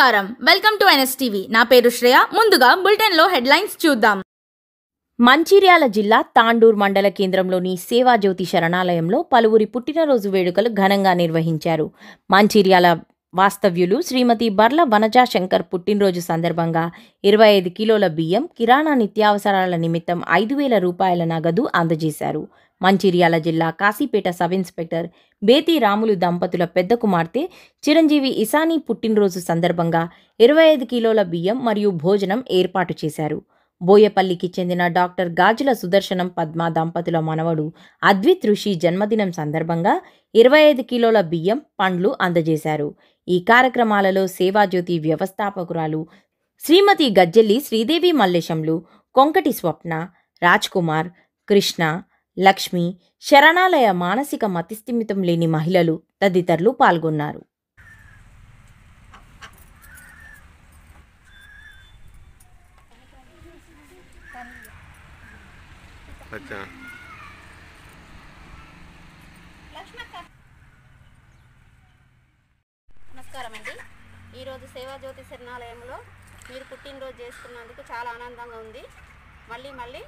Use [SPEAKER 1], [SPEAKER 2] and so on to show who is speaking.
[SPEAKER 1] నమస్కారం welcome to NSTV నా పేరు శ్రేయ ముందుగా బులెటిన్లో హెడ్లైన్స్ చూద్దాం మంచిర్యాల జిల్లా తాండూర్ మండల కేంద్రంలోని సేవాజ్యోతి శరణాలయంలో పలువురి పుట్టినరోజు వేడుకలు ఘనంగా నిర్వహించారు మంచిర్యాల వాస్తవ్యులు శ్రీమతి బర్ల వనజా శంకర్ పుట్టినరోజు సందర్భంగా ఇరవై ఐదు కిలోల బియ్యం కిరాణా నిత్యావసరాల నిమిత్తం ఐదు వేల రూపాయల నగదు అందజేశారు మంచిర్యాల జిల్లా కాశీపేట సబ్ ఇన్స్పెక్టర్ బేతి రాములు దంపతుల పెద్ద కుమార్తె చిరంజీవి ఇసానీ పుట్టినరోజు సందర్భంగా ఇరవై ఐదు కిలోల బియ్యం మరియు భోజనం ఏర్పాటు చేశారు బోయపల్లికి చెందిన డాక్టర్ గాజుల సుదర్శనం పద్మ దంపతుల మనవడు అద్విత్ ఋషి జన్మదినం సందర్భంగా ఇరవై ఐదు కిలోల బియ్యం పండ్లు అందజేశారు ఈ కార్యక్రమాలలో సేవాజ్యోతి వ్యవస్థాపకురాలు శ్రీమతి గజ్జెల్లి శ్రీదేవి మల్లేశంలు కొంకటి స్వప్న రాజ్ కుమార్ కృష్ణ లక్ష్మి శరణాలయ మానసిక మతిస్థిమితం లేని మహిళలు తదితరులు పాల్గొన్నారు
[SPEAKER 2] अच्छा నమస్కారం అండి ఈరోజు సేవాజ్యోతి శరణాలయంలో మీరు పుట్టినరోజు చేసుకున్నందుకు చాలా ఆనందంగా ఉంది మళ్ళీ మళ్ళీ